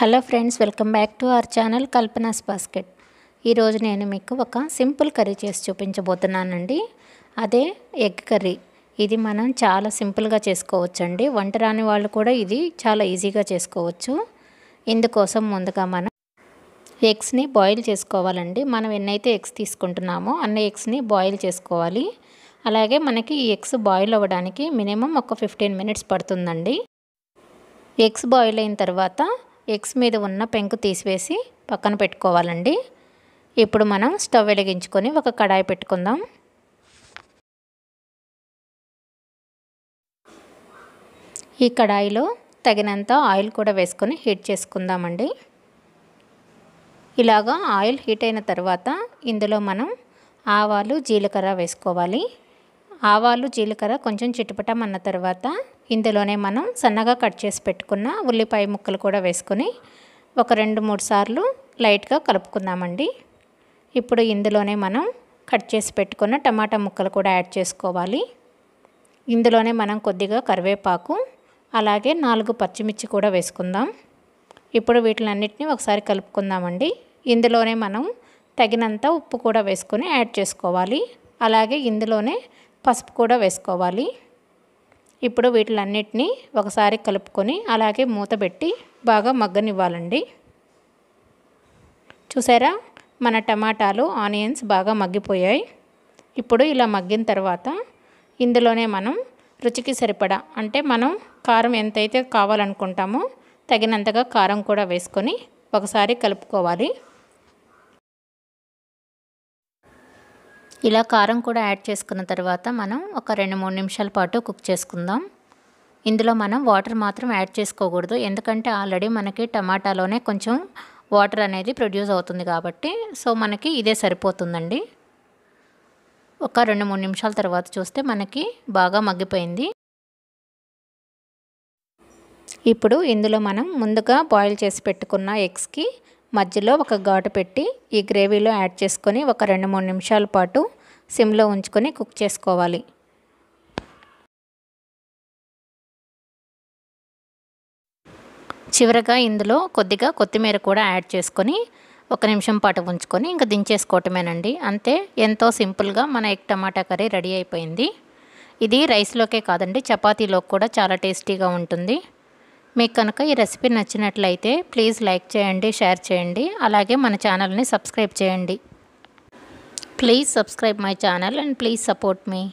hello friends welcome back to our channel Kalpana's basket ఈరోజు నేను మీకు ఒక సింపుల్ కర్రీ చేసి చూపించబోతున్నానండి అదే ఎగ్ కర్రీ ఇది మనం చాలా సింపుల్గా చేసుకోవచ్చండి వంట రాని వాళ్ళు కూడా ఇది చాలా ఈజీగా చేసుకోవచ్చు ఇందుకోసం ముందుగా మనం ఎగ్స్ని బాయిల్ చేసుకోవాలండి మనం ఎన్నైతే ఎగ్స్ తీసుకుంటున్నామో అన్ని ఎగ్స్ని బాయిల్ చేసుకోవాలి అలాగే మనకి ఈ ఎగ్స్ బాయిల్ అవ్వడానికి మినిమం ఒక ఫిఫ్టీన్ మినిట్స్ పడుతుందండి ఎగ్స్ బాయిల్ అయిన తర్వాత ఎగ్స్ మీద ఉన్న పెంకు తీసివేసి పక్కన పెట్టుకోవాలండి ఇప్పుడు మనం స్టవ్ వెలిగించుకొని ఒక కడాయి పెట్టుకుందాం ఈ కడాయిలో తగినంత ఆయిల్ కూడా వేసుకొని హీట్ చేసుకుందామండి ఇలాగా ఆయిల్ హీట్ అయిన తర్వాత ఇందులో మనం ఆవాలు జీలకర్ర వేసుకోవాలి ఆవాలు జీలకర్ర కొంచెం అన్న తర్వాత ఇందులోనే మనం సన్నగా కట్ చేసి పెట్టుకున్న ఉల్లిపాయ ముక్కలు కూడా వేసుకొని ఒక రెండు మూడు సార్లు లైట్గా కలుపుకుందామండి ఇప్పుడు ఇందులోనే మనం కట్ చేసి పెట్టుకున్న టమాటా ముక్కలు కూడా యాడ్ చేసుకోవాలి ఇందులోనే మనం కొద్దిగా కరివేపాకు అలాగే నాలుగు పచ్చిమిర్చి కూడా వేసుకుందాం ఇప్పుడు వీటిలన్నిటిని ఒకసారి కలుపుకుందామండి ఇందులోనే మనం తగినంత ఉప్పు కూడా వేసుకొని యాడ్ చేసుకోవాలి అలాగే ఇందులోనే పసుపు కూడా వేసుకోవాలి ఇప్పుడు వీటిలన్నిటినీ ఒకసారి కలుపుకొని అలాగే మూత పెట్టి బాగా మగ్గనివ్వాలండి చూసారా మన టమాటాలు ఆనియన్స్ బాగా మగ్గిపోయాయి ఇప్పుడు ఇలా మగ్గిన తర్వాత ఇందులోనే మనం రుచికి సరిపడా అంటే మనం కారం ఎంతైతే కావాలనుకుంటామో తగినంతగా కారం కూడా వేసుకొని ఒకసారి కలుపుకోవాలి ఇలా కారం కూడా యాడ్ చేసుకున్న తర్వాత మనం ఒక రెండు మూడు నిమిషాల పాటు కుక్ చేసుకుందాం ఇందులో మనం వాటర్ మాత్రం యాడ్ చేసుకోకూడదు ఎందుకంటే ఆల్రెడీ మనకి టమాటాలోనే కొంచెం వాటర్ అనేది ప్రొడ్యూస్ అవుతుంది కాబట్టి సో మనకి ఇదే సరిపోతుందండి ఒక రెండు మూడు నిమిషాల తర్వాత చూస్తే మనకి బాగా మగ్గిపోయింది ఇప్పుడు ఇందులో మనం ముందుగా బాయిల్ చేసి పెట్టుకున్న ఎగ్స్కి మధ్యలో ఒక ఘాటు పెట్టి ఈ గ్రేవీలో యాడ్ చేసుకొని ఒక రెండు మూడు నిమిషాల పాటు సిమ్లో ఉంచుకొని కుక్ చేసుకోవాలి చివరగా ఇందులో కొద్దిగా కొత్తిమీర కూడా యాడ్ చేసుకొని ఒక నిమిషం పాటు ఉంచుకొని ఇంకా దించేసుకోవటమేనండి అంతే ఎంతో సింపుల్గా మన ఎగ్ టమాటా కర్రీ రెడీ అయిపోయింది ఇది రైస్లోకే కాదండి చపాతీలో కూడా చాలా టేస్టీగా ఉంటుంది మీకు కనుక ఈ రెసిపీ నచ్చినట్లయితే ప్లీజ్ లైక్ చేయండి షేర్ చేయండి అలాగే మన ఛానల్ని సబ్స్క్రైబ్ చేయండి please subscribe my channel and please support me